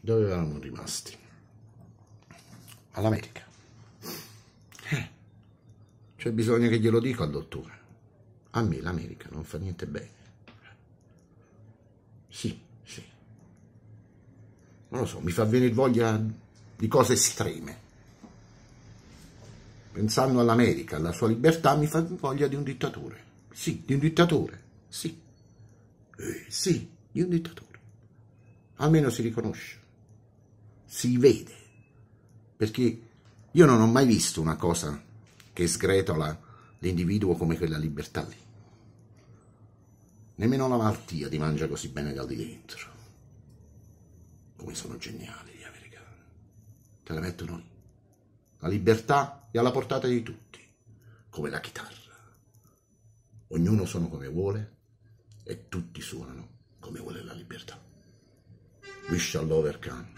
Dove eravamo rimasti? All'America. Eh. C'è bisogno che glielo dico al dottore. A me l'America non fa niente bene. Sì, sì. Non lo so, mi fa venire voglia di cose estreme. Pensando all'America, alla sua libertà, mi fa voglia di un dittatore. Sì, di un dittatore. Sì. Eh, sì, di un dittatore. Almeno si riconosce si vede. Perché io non ho mai visto una cosa che sgretola l'individuo come quella libertà lì. Nemmeno la malattia ti mangia così bene dal di dentro. Come sono geniali gli americani. Te la mettono lì. La libertà è alla portata di tutti, come la chitarra. Ognuno suona come vuole e tutti suonano come vuole la libertà. We shall overcome.